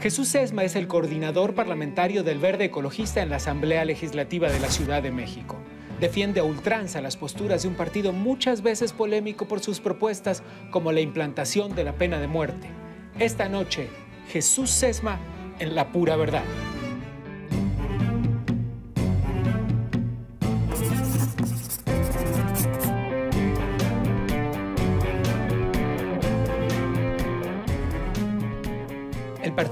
Jesús Sesma es el coordinador parlamentario del Verde Ecologista en la Asamblea Legislativa de la Ciudad de México. Defiende a ultranza las posturas de un partido muchas veces polémico por sus propuestas como la implantación de la pena de muerte. Esta noche, Jesús Sesma en la pura verdad.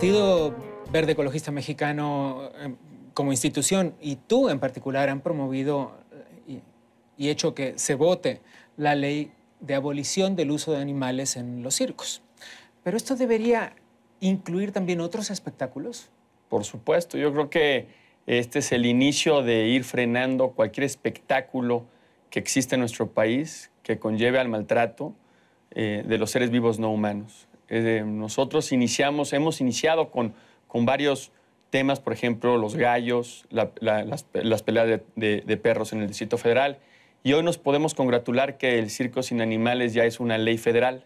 Partido Verde Ecologista Mexicano em, como institución y tú en particular han promovido eh, y, hecho que se vote la ley de abolición del uso de animales en los circos. Pero esto debería incluir también otros espectáculos. Por supuesto, yo creo que este es el inicio de ir frenando cualquier espectáculo que existe en nuestro país que conlleve al maltrato eh, de los seres vivos no humanos. Eh, nosotros iniciamos, hemos iniciado con, con varios temas, por ejemplo, los gallos, las, peleas de, de, perros en el Distrito Federal. Y hoy nos podemos congratular que el circo sin animales ya es una ley federal.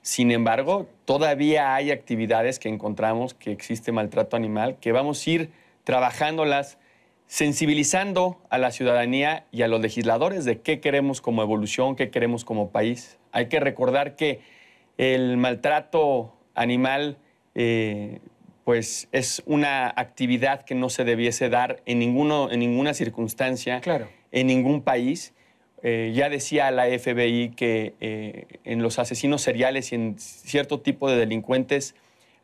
Sin embargo, todavía hay actividades que encontramos que existe maltrato animal, que vamos a ir trabajándolas, sensibilizando a la ciudadanía y a los legisladores de qué queremos como evolución, qué queremos como país. Hay que recordar que el maltrato animal eh, pues es una actividad que no se debiese dar en, ninguna circunstancia, en ningún país. Eh, ya decía la FBI que eh, en los asesinos seriales y en cierto tipo de delincuentes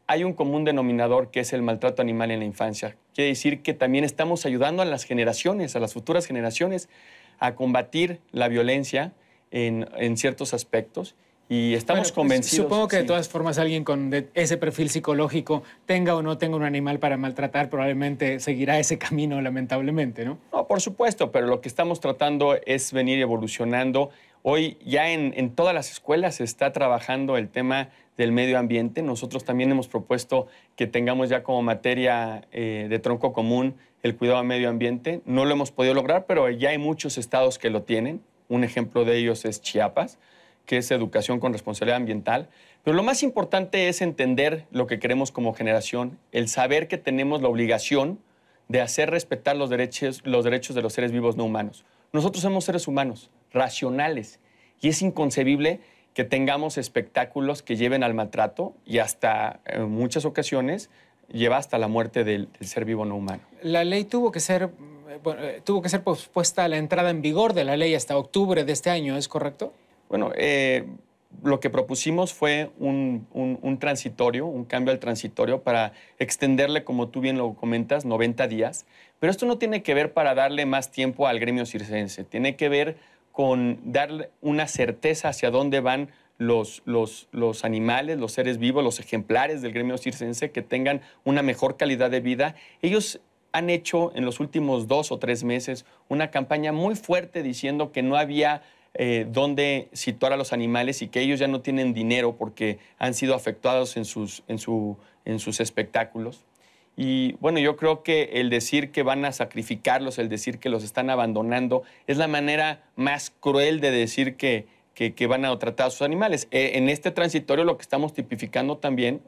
hay un común denominador que es el maltrato animal en la infancia. Quiere decir que también estamos ayudando a las generaciones, a las futuras generaciones, a combatir la violencia en ciertos aspectos. Y estamos pues, convencidos. Supongo que de todas formas alguien con ese perfil psicológico, tenga o no tenga un animal para maltratar, probablemente seguirá ese camino, lamentablemente, ¿no? No, por supuesto, pero lo que estamos tratando es venir evolucionando. Hoy ya en, todas las escuelas se está trabajando el tema del medio ambiente. Nosotros también hemos propuesto que tengamos ya como materia eh, de tronco común el cuidado al medio ambiente. No lo hemos podido lograr, pero ya hay muchos estados que lo tienen. Un ejemplo de ellos es Chiapas que es educación con responsabilidad ambiental. Pero lo más importante es entender lo que queremos como generación, el saber que tenemos la obligación de hacer respetar los derechos, los derechos de los seres vivos no humanos. Nosotros somos seres humanos, racionales, y es inconcebible que tengamos espectáculos que lleven al maltrato y hasta eh, en muchas ocasiones lleva hasta la muerte del, ser vivo no humano. La ley tuvo que ser bueno, eh, tuvo que ser pospuesta la entrada en vigor de la ley hasta octubre de este año, ¿es correcto? Bueno, eh, lo que propusimos fue un, transitorio, un cambio al transitorio para extenderle, como tú bien lo comentas, 90 días. Pero esto no tiene que ver para darle más tiempo al gremio circense, tiene que ver con darle una certeza hacia dónde van los, los animales, los seres vivos, los ejemplares del gremio circense, que tengan una mejor calidad de vida. Ellos han hecho en los últimos dos o tres meses una campaña muy fuerte diciendo que no había eh, dónde situar a los animales y que ellos ya no tienen dinero porque han sido afectados en sus, espectáculos. Y bueno, yo creo que el decir que van a sacrificarlos, el decir que los están abandonando, es la manera más cruel de decir que, que, van a tratar a sus animales. E, en este transitorio lo que estamos tipificando también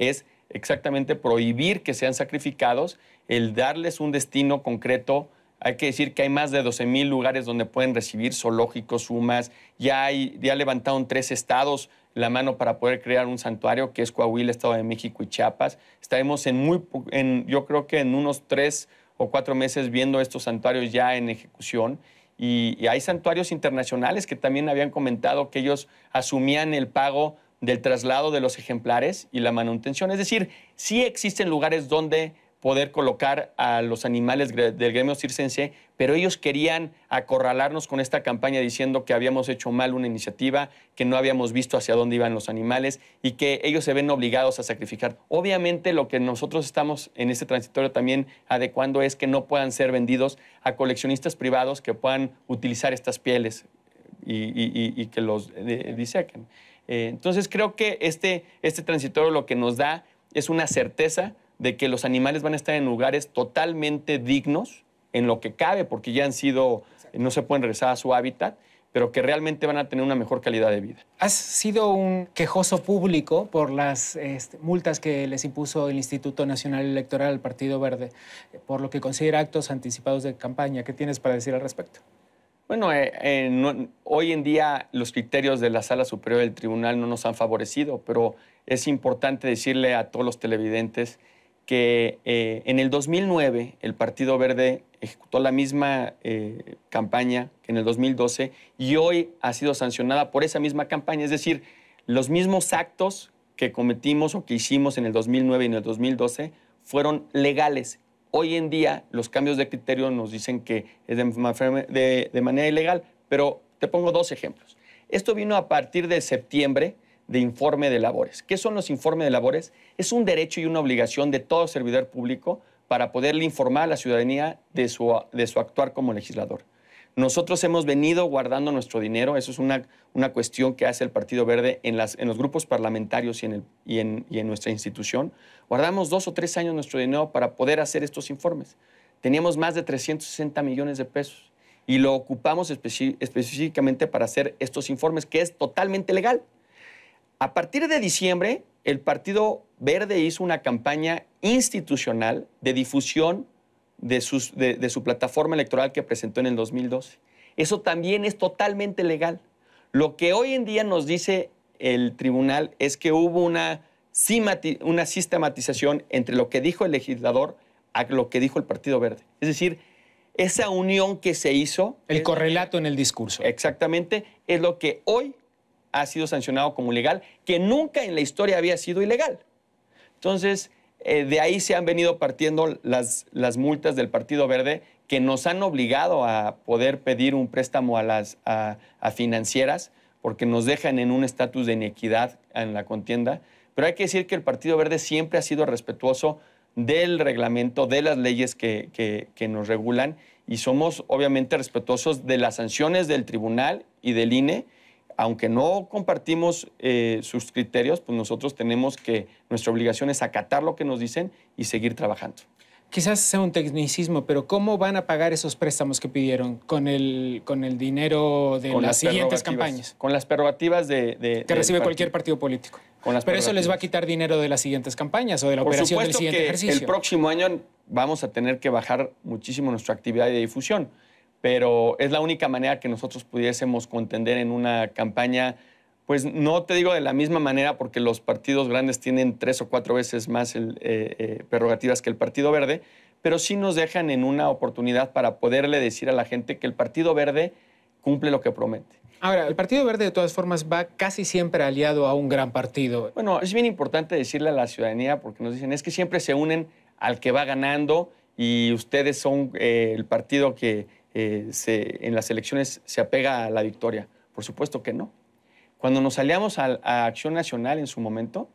es exactamente prohibir que sean sacrificados, el darles un destino concreto hay que decir que hay más de 12 mil lugares donde pueden recibir zoológicos, sumas. Ya, hay, ya levantaron tres estados la mano para poder crear un santuario, que es Coahuila, Estado de México y Chiapas. Estaremos en muy, yo creo que en unos tres o cuatro meses viendo estos santuarios ya en ejecución. Y, y hay santuarios internacionales que también habían comentado que ellos asumían el pago del traslado de los ejemplares y la manutención. Es decir, sí existen lugares donde poder colocar a los animales del gremio circense, pero ellos querían acorralarnos con esta campaña diciendo que habíamos hecho mal una iniciativa, que no habíamos visto hacia dónde iban los animales y que ellos se ven obligados a sacrificar. Obviamente lo que nosotros estamos en este transitorio también adecuando es que no puedan ser vendidos a coleccionistas privados que puedan utilizar estas pieles y, que los eh, disequen. Eh, entonces creo que este, este transitorio lo que nos da es una certeza de que los animales van a estar en lugares totalmente dignos, en lo que cabe, porque ya han sido, no se pueden regresar a su hábitat, pero que realmente van a tener una mejor calidad de vida. Has sido un quejoso público por las este, multas que les impuso el Instituto Nacional Electoral al Partido Verde, por lo que considera actos anticipados de campaña. ¿Qué tienes para decir al respecto? Bueno, eh, eh, hoy en día los criterios de la Sala Superior del Tribunal no nos han favorecido, pero es importante decirle a todos los televidentes que eh, en el 2009 el Partido Verde ejecutó la misma eh, campaña que en el 2012 y hoy ha sido sancionada por esa misma campaña, es decir, los mismos actos que cometimos o que hicimos en el 2009 y en el 2012 fueron legales. Hoy en día los cambios de criterio nos dicen que es de manera ilegal, pero te pongo dos ejemplos. Esto vino a partir de septiembre, de informe de labores. ¿Qué son los informes de labores? Es un derecho y una obligación de todo servidor público para poderle informar a la ciudadanía de su, de su actuar como legislador. Nosotros hemos venido guardando nuestro dinero, eso es una, una cuestión que hace el Partido Verde en, las, en los grupos parlamentarios y en, el, y, en, y en nuestra institución. Guardamos dos o tres años nuestro dinero para poder hacer estos informes. Teníamos más de 360 millones de pesos y lo ocupamos específicamente para hacer estos informes, que es totalmente legal. A partir de diciembre, el Partido Verde hizo una campaña institucional de difusión de, su plataforma electoral que presentó en el 2012. Eso también es totalmente legal. Lo que hoy en día nos dice el tribunal es que hubo una, sistematización entre lo que dijo el legislador a lo que dijo el Partido Verde. Es decir, esa unión que se hizo... El correlato en el discurso. Exactamente, es lo que hoy ha sido sancionado como ilegal, que nunca en la historia había sido ilegal. Entonces, eh, de ahí se han venido partiendo las, multas del Partido Verde que nos han obligado a poder pedir un préstamo a las financieras porque nos dejan en un estatus de inequidad en la contienda. Pero hay que decir que el Partido Verde siempre ha sido respetuoso del reglamento, de las leyes que nos regulan y somos obviamente respetuosos de las sanciones del tribunal y del INE aunque no compartimos eh, sus criterios, pues nosotros tenemos que, nuestra obligación es acatar lo que nos dicen y seguir trabajando. Quizás sea un tecnicismo, pero ¿cómo van a pagar esos préstamos que pidieron con el, con el dinero de las, siguientes campañas? Con las prerrogativas de... que recibe cualquier partido político. Con las pero eso les va a quitar dinero de las siguientes campañas o de la operación del siguiente que El próximo año vamos a tener que bajar muchísimo nuestra actividad de difusión pero es la única manera que nosotros pudiésemos contender en una campaña, pues no te digo de la misma manera, porque los partidos grandes tienen tres o cuatro veces más eh, eh, prerrogativas que el Partido Verde, pero sí nos dejan en una oportunidad para poderle decir a la gente que el Partido Verde cumple lo que promete. Ahora, el Partido Verde de todas formas va casi siempre aliado a un gran partido. Bueno, es bien importante decirle a la ciudadanía, porque nos dicen, es que siempre se unen al que va ganando y ustedes son eh, el partido que, eh, se, en las elecciones se apega a la victoria. Por supuesto que no. Cuando nos aliamos a, a Acción Nacional en su momento,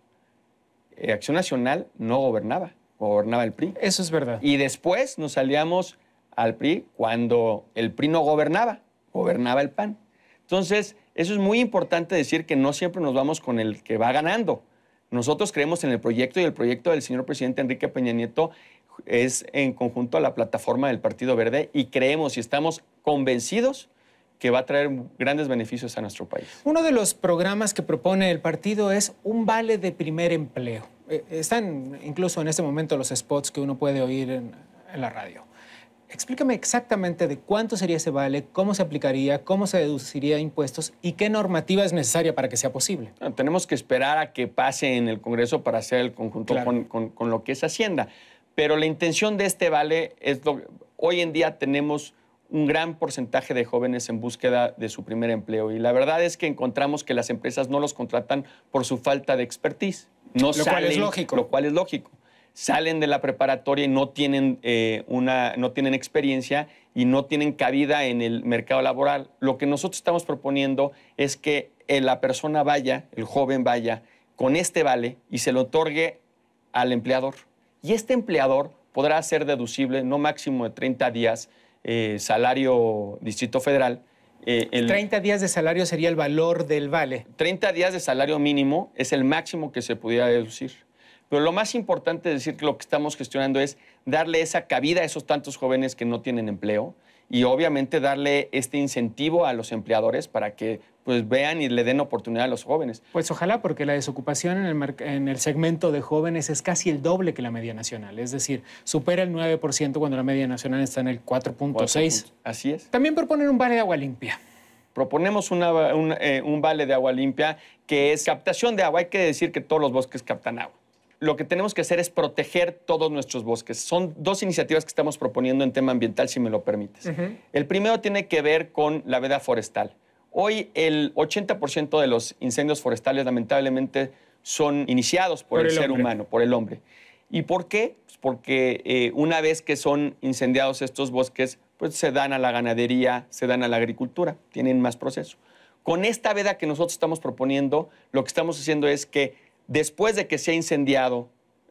eh, Acción Nacional no gobernaba, gobernaba el PRI. Eso es verdad. Y después nos aliamos al PRI cuando el PRI no gobernaba, gobernaba el PAN. Entonces, eso es muy importante decir que no siempre nos vamos con el que va ganando. Nosotros creemos en el proyecto y el proyecto del señor presidente Enrique Peña Nieto es en conjunto a la plataforma del Partido Verde y creemos y estamos convencidos que va a traer grandes beneficios a nuestro país. Uno de los programas que propone el partido es un vale de primer empleo. Eh, están incluso en este momento los spots que uno puede oír en, la radio. Explícame exactamente de cuánto sería ese vale, cómo se aplicaría, cómo se deduciría impuestos y qué normativa es necesaria para que sea posible. Ah, tenemos que esperar a que pase en el Congreso para hacer el conjunto con, con lo que es Hacienda. Pero la intención de este vale es lo hoy en día tenemos un gran porcentaje de jóvenes en búsqueda de su primer empleo y la verdad es que encontramos que las empresas no los contratan por su falta de expertise. No lo cual es lógico. Lo cual es lógico. Salen de la preparatoria y no tienen, eh, una, no tienen experiencia y no tienen cabida en el mercado laboral. Lo que nosotros estamos proponiendo es que eh, la persona vaya, el joven vaya, con este vale y se lo otorgue al empleador y este empleador podrá ser deducible no máximo de 30 días eh, salario Distrito Federal. Eh, el, 30 días de salario sería el valor del vale. 30 días de salario mínimo es el máximo que se pudiera deducir. Pero lo más importante es decir que lo que estamos gestionando es darle esa cabida a esos tantos jóvenes que no tienen empleo, y obviamente darle este incentivo a los empleadores para que pues vean y le den oportunidad a los jóvenes. Pues ojalá, porque la desocupación en el, en el, segmento de jóvenes es casi el doble que la media nacional, es decir, supera el 9% cuando la media nacional está en el 4.6. Así es. También proponen un vale de agua limpia. Proponemos eh, un vale de agua limpia que es captación de agua. Hay que decir que todos los bosques captan agua lo que tenemos que hacer es proteger todos nuestros bosques. Son dos iniciativas que estamos proponiendo en tema ambiental, si me lo permites. El primero tiene que ver con la veda forestal. Hoy el 80% de los incendios forestales lamentablemente son iniciados por, el, ser humano, por el hombre. ¿Y por qué? Pues porque eh, una vez que son incendiados estos bosques, pues se dan a la ganadería, se dan a la agricultura, tienen más proceso. Con esta veda que nosotros estamos proponiendo, lo que estamos haciendo es que después de que se ha incendiado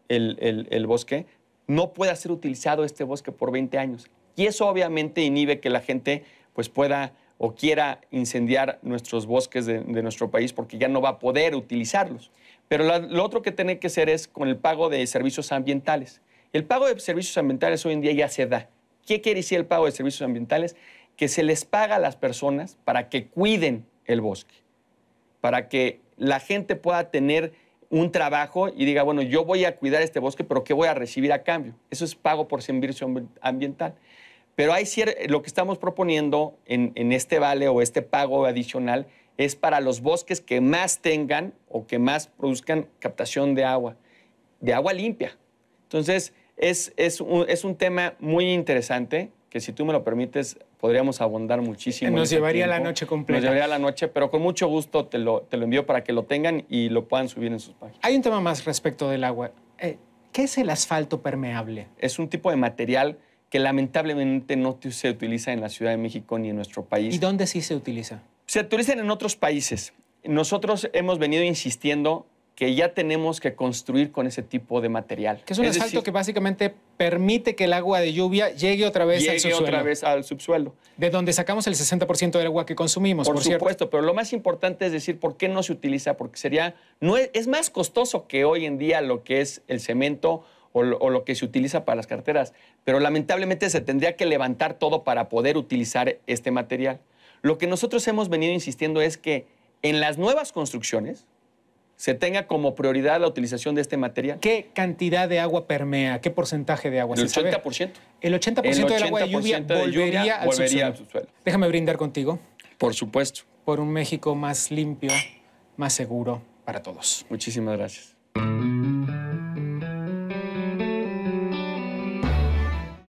el, bosque, no pueda ser utilizado este bosque por 20 años. Y eso obviamente inhibe que la gente pues, pueda o quiera incendiar nuestros bosques de, nuestro país porque ya no va a poder utilizarlos. Pero lo otro que tiene que ser es con el pago de servicios ambientales. El pago de servicios ambientales hoy en día ya se da. ¿Qué quiere decir el pago de servicios ambientales? Que se les paga a las personas para que cuiden el bosque, para que la gente pueda tener un trabajo y diga, bueno, yo voy a cuidar este bosque, pero ¿qué voy a recibir a cambio? Eso es pago por servicio ambiental. Pero hay lo que estamos proponiendo en, este vale o este pago adicional es para los bosques que más tengan o que más produzcan captación de agua, de agua limpia. Entonces, es, es un tema muy interesante que si tú me lo permites, podríamos abondar muchísimo. Nos llevaría la noche completa. Nos llevaría la noche, pero con mucho gusto te lo, te lo envío para que lo tengan y lo puedan subir en sus páginas. Hay un tema más respecto del agua. Eh, ¿Qué es el asfalto permeable? Es un tipo de material que lamentablemente no se utiliza en la Ciudad de México ni en nuestro país. ¿Y dónde sí se utiliza? Se utilizan en otros países. Nosotros hemos venido insistiendo que ya tenemos que construir con ese tipo de material. Que es un asalto que básicamente permite que el agua de lluvia llegue otra vez al subsuelo. otra vez al subsuelo. De donde sacamos el 60% del agua que consumimos, por, supuesto, pero lo más importante es decir por qué no se utiliza, porque sería no es, más costoso que hoy en día lo que es el cemento o o lo que se utiliza para las carteras, pero lamentablemente se tendría que levantar todo para poder utilizar este material. Lo que nosotros hemos venido insistiendo es que en las nuevas construcciones, se tenga como prioridad la utilización de este material. ¿Qué cantidad de agua permea? ¿Qué porcentaje de agua? El 80%. El 80%, el 80 del agua de lluvia volvería, al, Déjame brindar contigo. Por supuesto. Por un México más limpio, más seguro para todos. Muchísimas gracias.